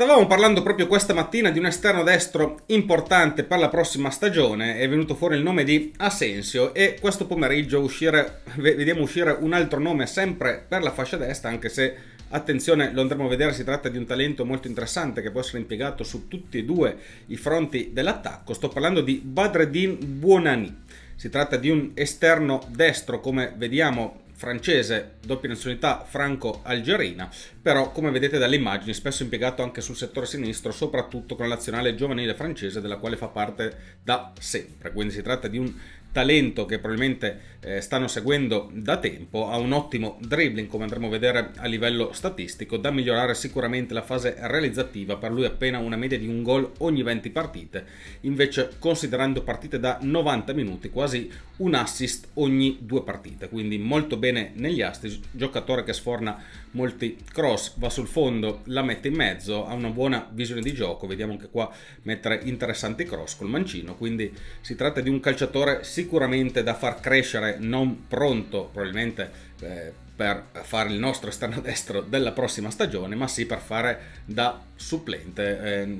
Stavamo parlando proprio questa mattina di un esterno destro importante per la prossima stagione, è venuto fuori il nome di Asensio e questo pomeriggio uscire, vediamo uscire un altro nome sempre per la fascia destra, anche se Attenzione, lo andremo a vedere, si tratta di un talento molto interessante che può essere impiegato su tutti e due i fronti dell'attacco. Sto parlando di Badreddin Buonani. Si tratta di un esterno destro, come vediamo francese, doppia nazionalità franco-algerina, però come vedete dalle immagini spesso impiegato anche sul settore sinistro, soprattutto con la nazionale giovanile francese della quale fa parte da sempre, quindi si tratta di un talento che probabilmente eh, stanno seguendo da tempo, ha un ottimo dribbling come andremo a vedere a livello statistico, da migliorare sicuramente la fase realizzativa, per lui appena una media di un gol ogni 20 partite, invece considerando partite da 90 minuti quasi un assist ogni due partite, quindi molto bene negli assist, giocatore che sforna molti cross, va sul fondo, la mette in mezzo, ha una buona visione di gioco, vediamo anche qua mettere interessanti cross col mancino, quindi si tratta di un calciatore sicuramente sicuramente da far crescere, non pronto probabilmente eh, per fare il nostro esterno destro della prossima stagione, ma sì per fare da supplente eh,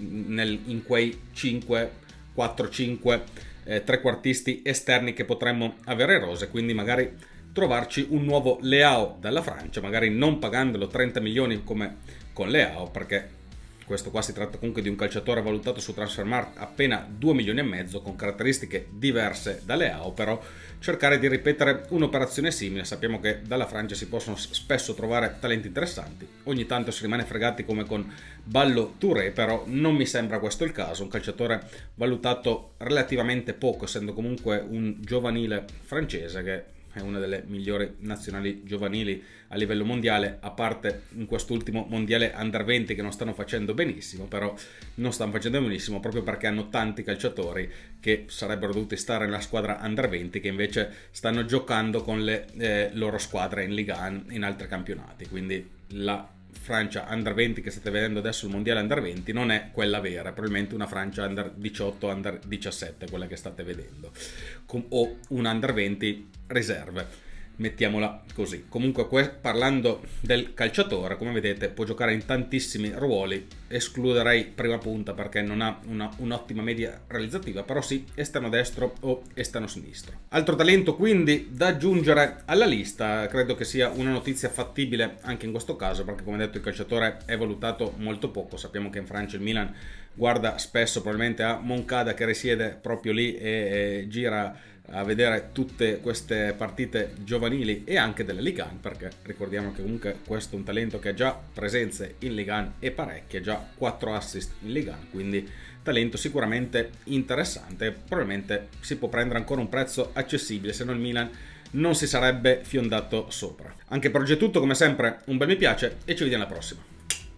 nel, in quei 5, 4, 5 eh, trequartisti esterni che potremmo avere rose, quindi magari trovarci un nuovo Leao dalla Francia, magari non pagandolo 30 milioni come con Leao, perché questo qua si tratta comunque di un calciatore valutato su Transfermarkt appena 2 milioni e mezzo con caratteristiche diverse da Leao però cercare di ripetere un'operazione simile, sappiamo che dalla Francia si possono spesso trovare talenti interessanti, ogni tanto si rimane fregati come con Ballo Touré, però non mi sembra questo il caso, un calciatore valutato relativamente poco, essendo comunque un giovanile francese che è una delle migliori nazionali giovanili a livello mondiale, a parte in quest'ultimo mondiale under 20 che non stanno facendo benissimo, però non stanno facendo benissimo proprio perché hanno tanti calciatori che sarebbero dovuti stare nella squadra under 20 che invece stanno giocando con le eh, loro squadre in Liga in altri campionati, quindi la Francia under 20 che state vedendo adesso il mondiale under 20 non è quella vera, è probabilmente una Francia under 18, under 17 quella che state vedendo, o un under 20 riserve mettiamola così. Comunque parlando del calciatore, come vedete può giocare in tantissimi ruoli, escluderei prima punta perché non ha una, un'ottima media realizzativa, però sì, esterno destro o esterno sinistro. Altro talento quindi da aggiungere alla lista, credo che sia una notizia fattibile anche in questo caso, perché come detto il calciatore è valutato molto poco, sappiamo che in Francia il Milan guarda spesso probabilmente a Moncada che risiede proprio lì e, e gira a vedere tutte queste partite giovanili e anche delle Ligue perché ricordiamo che comunque questo è un talento che ha già presenze in Ligue e parecchie, già 4 assist in Ligue quindi talento sicuramente interessante probabilmente si può prendere ancora un prezzo accessibile se no il Milan non si sarebbe fiondato sopra anche per oggi è tutto come sempre un bel mi piace e ci vediamo alla prossima